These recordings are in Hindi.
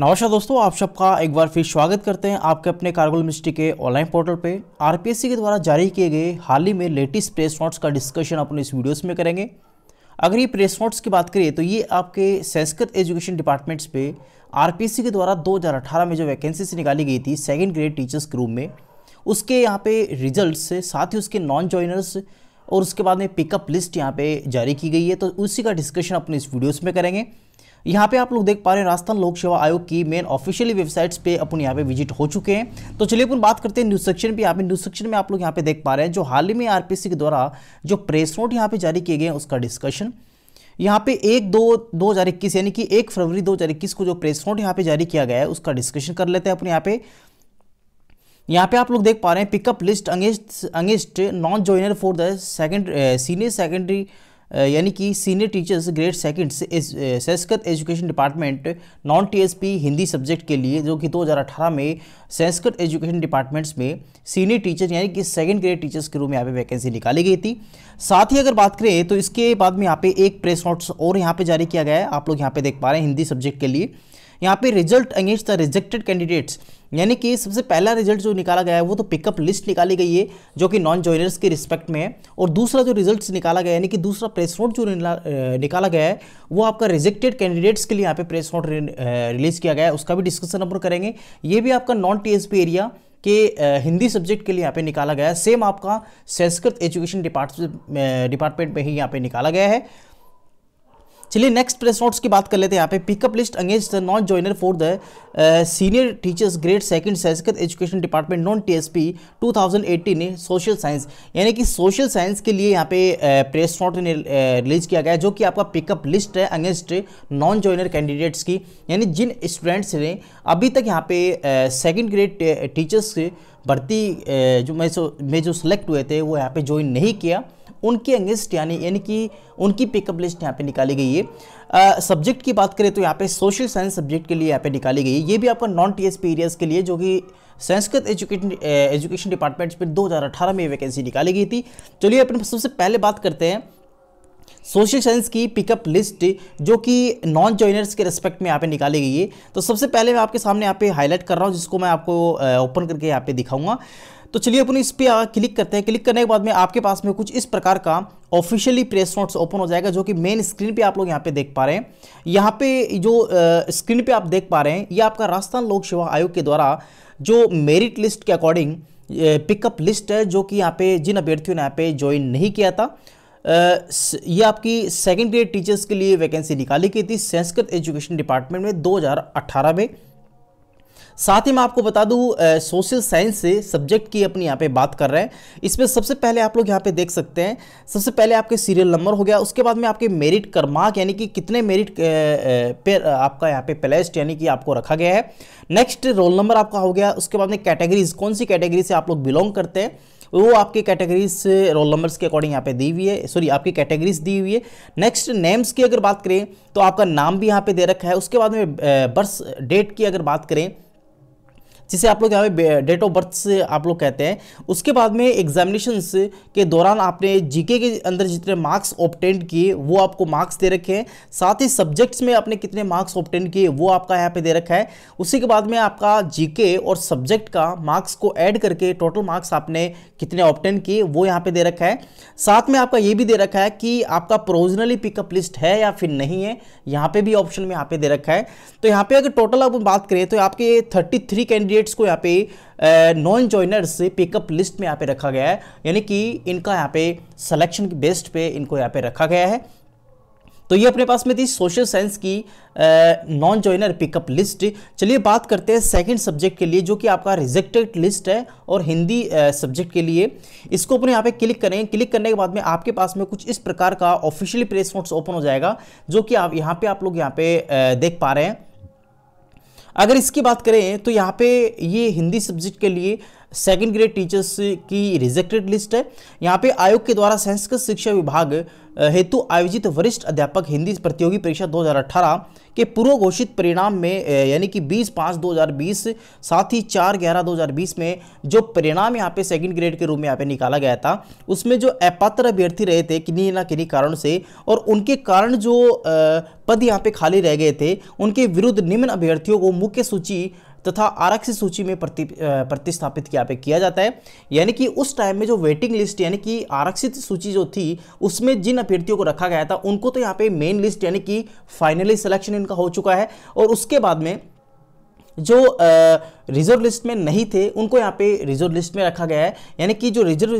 नमस्कार दोस्तों आप सबका एक बार फिर स्वागत करते हैं आपके अपने कार्गो मिनिस्ट्री के ऑनलाइन पोर्टल पे आरपीएससी के द्वारा जारी किए गए हाल ही में लेटेस्ट प्रेस नोट्स का डिस्कशन अपने इस वीडियोस में करेंगे अगर ये प्रेस नोट्स की बात करिए तो ये आपके संस्कृत एजुकेशन डिपार्टमेंट्स पे आर के द्वारा दो में जो वैकेंसी निकाली गई थी सेकेंड ग्रेड टीचर्स के में उसके यहाँ पे रिजल्ट साथ ही उसके नॉन जॉइनर्स और उसके बाद में पिकअप लिस्ट यहाँ पे जारी की गई है तो उसी का डिस्कशन अपने इस वीडियोस में करेंगे यहाँ पे आप लोग देख पा रहे हैं राजस्थान लोक सेवा आयोग की मेन ऑफिशियली वेबसाइट्स पे अपन यहाँ पे विजिट हो चुके हैं तो चलिए अपन बात करते हैं न्यूज सेक्शन पे यहाँ पे न्यूज सेक्शन में आप लोग यहाँ पे देख पा रहे हैं जो हाल ही में आर के द्वारा जो प्रेस नोट यहाँ पे जारी किए गए हैं उसका डिस्कशन यहाँ पे एक दो दो हज़ार इक्कीस यानी कि एक फरवरी दो हज़ार इक्कीस को जो प्रेस नोट यहाँ पे जारी किया गया है उसका डिस्कशन कर लेते हैं अपने यहाँ पे यहाँ पे आप लोग देख पा रहे हैं pickup list against against non joiner for the second senior secondary यानी कि senior teachers grade second Sanskrit education department non TSP Hindi subject के लिए जो कि 2018 में संस्कृत एजुकेशन डिपार्टमेंट्स में सीनियर टीचर यानी कि सेकेंड ग्रेड टीचर्स के रूप में यहाँ पे वैकेंसी निकाली गई थी साथ ही अगर बात करें तो इसके बाद में यहाँ पे एक प्रेस नोट्स और यहाँ पे जारी किया गया है आप लोग यहाँ पे देख पा रहे हैं हिंदी सब्जेक्ट के लिए यहाँ पे result against the rejected candidates यानी कि सबसे पहला रिजल्ट जो निकाला गया है वो तो पिकअप लिस्ट निकाली गई है जो कि नॉन ज्वाइनर्स के रिस्पेक्ट में है और दूसरा जो रिजल्ट निकाला गया यानी कि दूसरा प्रेस नोट जो निकाला गया है वो आपका रिजेक्टेड कैंडिडेट्स के लिए यहाँ पे प्रेस नोट रिलीज किया गया है उसका भी डिस्कशन अपन करेंगे ये भी आपका नॉन टीएसपी एरिया के हिंदी सब्जेक्ट के लिए यहाँ पे निकाला गया है सेम आपका संस्कृत एजुकेशन डिपार्टमेंट में ही यहाँ पे निकाला गया है चलिए नेक्स्ट प्रेस नोट्स की बात कर लेते हैं यहाँ पे pickup list against the non joiner for the senior teachers grade second Sanskrit education department non TSP 2018 social science यानी कि सोशल साइंस के लिए यहाँ पे प्रेस नोट रिलीज किया गया जो कि आपका पिकअप लिस्ट है अगेंस्ट नॉन ज्वाइनर कैंडिडेट्स की यानी जिन स्टूडेंट्स ने अभी तक यहाँ पे सेकेंड ग्रेड टीचर्स भर्ती uh, जो मैं जो जो सेलेक्ट हुए थे वो यहाँ पे ज्वाइन नहीं किया उनके अंगेस्ट यानी यानी कि उनकी पिकअप लिस्ट यहाँ पे निकाली गई है सब्जेक्ट की बात करें तो यहाँ पे सोशल साइंस सब्जेक्ट के लिए यहाँ पे निकाली गई है ये भी आपका नॉन टी एस एरियाज़ के लिए जो कि संस्कृत एजुकेशन एजुकेशन डिपार्टमेंट्स पर 2018 में वैकेंसी निकाली गई थी चलिए अपन सबसे पहले बात करते हैं सोशल साइंस की पिकअप लिस्ट जो कि नॉन जॉइनर्स के रेस्पेक्ट में यहाँ पे निकाली गई है तो सबसे पहले मैं आपके सामने यहाँ पे हाईलाइट कर रहा हूँ जिसको मैं आपको ओपन करके यहाँ पे दिखाऊंगा तो चलिए अपन इस पर क्लिक करते हैं क्लिक करने के बाद में आपके पास में कुछ इस प्रकार का ऑफिशियली प्रेस नोट्स ओपन हो जाएगा जो कि मेन स्क्रीन पे आप लोग यहाँ पे देख पा रहे हैं यहाँ पे जो स्क्रीन पे आप देख पा रहे हैं ये आपका राजस्थान लोक सेवा आयोग के द्वारा जो मेरिट लिस्ट के अकॉर्डिंग पिकअप लिस्ट है जो कि यहाँ पे जिन अभ्यर्थियों ने यहाँ पे ज्वाइन नहीं किया था ये आपकी सेकेंड ग्रेड टीचर्स के लिए वैकेंसी निकाली गई थी संस्कृत एजुकेशन डिपार्टमेंट में दो में साथ ही मैं आपको बता दूँ सोशल साइंस से सब्जेक्ट की अपनी यहाँ पे बात कर रहे हैं इसमें सबसे पहले आप लोग यहाँ पे देख सकते हैं सबसे पहले आपके सीरियल नंबर हो गया उसके बाद में आपके मेरिट क्रमांक यानी कि कितने मेरिट पे आपका यहाँ पे प्लेस्ट यानी कि आपको रखा गया है नेक्स्ट रोल नंबर आपका हो गया उसके बाद में कैटेगरीज कौन सी कैटेगरी से आप लोग बिलोंग करते हैं वो आपके कैटेगरीज से रोल नंबर्स के अकॉर्डिंग यहाँ पे दी हुई है सॉरी आपकी कैटेगरीज दी हुई है नेक्स्ट नेम्स की अगर बात करें तो आपका नाम भी यहाँ पे दे रखा है उसके बाद में बर्थ डेट की अगर बात करें जिसे आप लोग यहाँ पे डेट ऑफ बर्थ से आप लोग कहते हैं उसके बाद में एग्जामिनेशन के दौरान आपने जीके के अंदर जितने मार्क्स ऑप्टेंड किए वो आपको मार्क्स दे रखे हैं साथ ही सब्जेक्ट्स में आपने कितने मार्क्स ऑप्टेंड किए वो आपका यहाँ पे दे रखा है उसी के बाद में आपका जीके और सब्जेक्ट का मार्क्स को ऐड करके टोटल मार्क्स आपने कितने ऑप्टेंड किए वो यहाँ पे दे रखा है साथ में आपका ये भी दे रखा है कि आपका प्रोविजनली पिकअप लिस्ट है या फिर नहीं है यहाँ पे भी ऑप्शन में यहाँ पे दे रखा है तो यहाँ पे अगर टोटल आप बात करें तो आपके थर्टी कैंडिडेट कैंडिडेट्स को यहाँ पे नॉन ज्वाइनर से पिकअप लिस्ट में यहाँ पे रखा गया है यानी कि इनका यहाँ पे सिलेक्शन के बेस्ट पे इनको यहाँ पे रखा गया है तो ये अपने पास में थी सोशल साइंस की नॉन ज्वाइनर पिकअप लिस्ट चलिए बात करते हैं सेकंड सब्जेक्ट के लिए जो कि आपका रिजेक्टेड लिस्ट है और हिंदी सब्जेक्ट के लिए इसको अपने यहाँ पे क्लिक करें क्लिक करने के बाद में आपके पास में कुछ इस प्रकार का ऑफिशियली प्रेस नोट्स ओपन हो जाएगा जो कि आप यहाँ पे आप लोग यहाँ पे देख पा रहे हैं अगर इसकी बात करें तो यहाँ पे ये हिंदी सब्जेक्ट के लिए सेकेंड ग्रेड टीचर्स की रिजेक्टेड लिस्ट है यहाँ पे आयोग के द्वारा संस्कृत शिक्षा विभाग हेतु आयोजित वरिष्ठ अध्यापक हिंदी प्रतियोगी परीक्षा 2018 के पूर्व घोषित परिणाम में यानी कि 20 पाँच 2020 साथ ही 4 ग्यारह 2020 में जो परिणाम यहाँ पे सेकंड ग्रेड के रूप में यहाँ पे निकाला गया था उसमें जो अपात्र अभ्यर्थी रहे थे किन्हीं ना किन्हीं कारण से और उनके कारण जो पद यहाँ पे खाली रह गए थे उनके विरुद्ध निम्न अभ्यर्थियों को मुख्य सूची तथा आरक्षित सूची में प्रति प्रतिस्थापित यहाँ पे किया जाता है यानी कि उस टाइम में जो वेटिंग लिस्ट यानी कि आरक्षित सूची जो थी उसमें जिन अभ्यर्थियों को रखा गया था उनको तो यहाँ पे मेन लिस्ट यानी कि फाइनली सिलेक्शन इनका हो चुका है और उसके बाद में जो रिजर्व लिस्ट में नहीं थे उनको यहाँ पे रिजर्व लिस्ट में रखा गया है यानी कि जो रिजर्व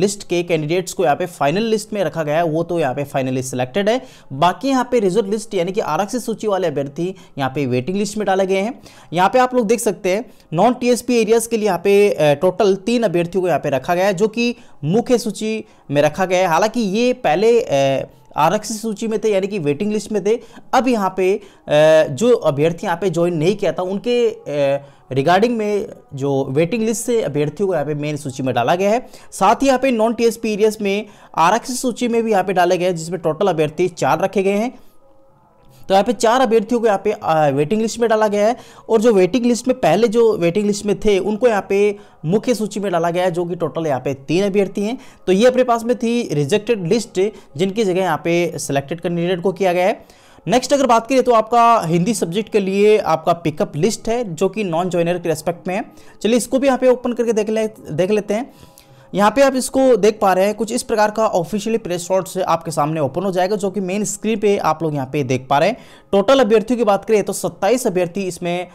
लिस्ट के कैंडिडेट्स को यहाँ पे फाइनल लिस्ट में रखा गया है वो तो यहाँ पे फाइनली सिलेक्टेड है बाकी यहाँ पे रिजर्व लिस्ट यानी कि आरक्षित सूची वाले अभ्यर्थी यहाँ पे वेटिंग लिस्ट में डाले गए हैं यहाँ पे आप लोग देख सकते हैं नॉन टी एरियाज के लिए यहाँ पे टोटल तीन अभ्यर्थियों को यहाँ पे रखा गया है जो कि मुख्य सूची में रखा गया है हालांकि ये पहले आरक्षित सूची में थे यानी कि वेटिंग लिस्ट में थे अब यहाँ पे जो अभ्यर्थी यहाँ पे ज्वाइन नहीं किया था उनके रिगार्डिंग में जो वेटिंग लिस्ट से अभ्यर्थियों को यहाँ पे मेन सूची में डाला गया है साथ ही यहाँ पे नॉन टी एस में आरक्षित सूची में भी यहाँ पे डाले गए हैं जिसमें टोटल अभ्यर्थी चार रखे गए हैं तो यहाँ पे चार अभ्यर्थियों को यहाँ पे वेटिंग लिस्ट में डाला गया है और जो वेटिंग लिस्ट में पहले जो वेटिंग लिस्ट में थे उनको यहाँ पे मुख्य सूची में डाला गया है जो कि टोटल यहाँ पे तीन अभ्यर्थी हैं तो ये अपने पास में थी रिजेक्टेड लिस्ट जिनकी जगह यहाँ पे सिलेक्टेड कैंडिडेट को किया गया है नेक्स्ट अगर बात करें तो आपका हिंदी सब्जेक्ट के लिए आपका पिकअप लिस्ट है जो कि नॉन ज्वाइनर के रेस्पेक्ट में है चलिए इसको भी यहाँ पे ओपन करके देख ले देख लेते हैं यहाँ पे आप इसको देख पा रहे हैं कुछ इस प्रकार का ऑफिशियली प्रेस शॉट आपके सामने ओपन हो जाएगा जो कि मेन स्क्रीन पे आप लोग यहाँ पे देख पा रहे हैं टोटल अभ्यर्थियों की बात करें तो 27 अभ्यर्थी इसमें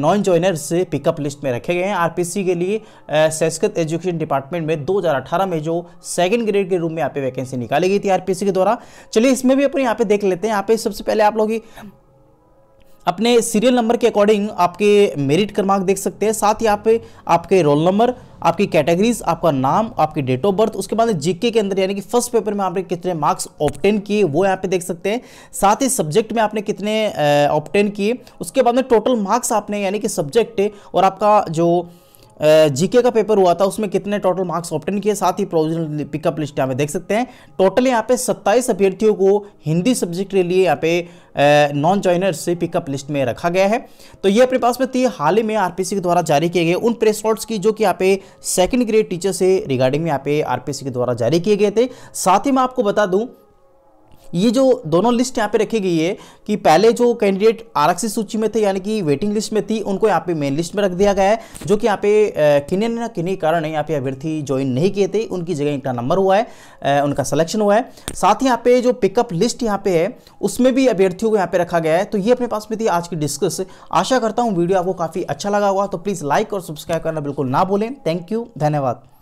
नॉन ज्वाइनर से पिकअप लिस्ट में रखे गए हैं आरपीसी के लिए संस्कृत एजुकेशन डिपार्टमेंट में दो में जो सेकेंड ग्रेड के रूम में यहाँ पे वैकेंसी निकाली गई थी आरपीसी के द्वारा चलिए इसमें भी अपने यहाँ पे देख लेते हैं यहाँ पे सबसे पहले आप लोग अपने सीरियल नंबर के अकॉर्डिंग आपके मेरिट क्रमांक देख सकते हैं साथ ही यहाँ पे आपके रोल नंबर आपकी कैटेगरीज आपका नाम आपकी डेट ऑफ बर्थ उसके बाद जीके के अंदर यानी कि फर्स्ट पेपर में आपने कितने मार्क्स ऑप्टेन किए वो यहाँ पे देख सकते हैं साथ ही सब्जेक्ट में आपने कितने ऑप्टेन किए उसके बाद में टोटल मार्क्स आपने यानी कि सब्जेक्ट और आपका जो जीके का पेपर हुआ था उसमें कितने टोटल मार्क्स ऑप्टेन किए साथ ही प्रोविजनल पिकअप लिस्ट यहाँ पे देख सकते हैं टोटल यहाँ पे 27 अभ्यर्थियों को हिंदी सब्जेक्ट के लिए यहाँ पे नॉन ज्वाइनर्स से पिकअप लिस्ट में रखा गया है तो ये अपने पास में थी हाल ही में आरपीसी के द्वारा जारी किए गए उन प्रेस नोट्स की जो कि यहाँ पे सेकेंड ग्रेड टीचर से रिगार्डिंग में यहाँ पे आरपीसी के द्वारा जारी किए गए थे साथ ही मैं आपको बता दूँ ये जो दोनों लिस्ट यहाँ पे रखी गई है कि पहले जो कैंडिडेट आरक्षित सूची में थे यानी कि वेटिंग लिस्ट में थी उनको यहाँ पे मेन लिस्ट में रख दिया गया है जो कि यहाँ पे किन्हीं ना किन्हीं कारण यहाँ पे अभ्यर्थी ज्वाइन नहीं किए थे उनकी जगह इनका नंबर हुआ है उनका सिलेक्शन हुआ है साथ ही यहाँ पे जो पिकअप लिस्ट यहाँ पे है उसमें भी अभ्यर्थियों को यहाँ पे रखा गया है तो ये अपने पास में थी आज की डिस्कस आशा करता हूँ वीडियो आपको काफ़ी अच्छा लगा हुआ तो प्लीज़ लाइक और सब्सक्राइब करना बिल्कुल ना बोलें थैंक यू धन्यवाद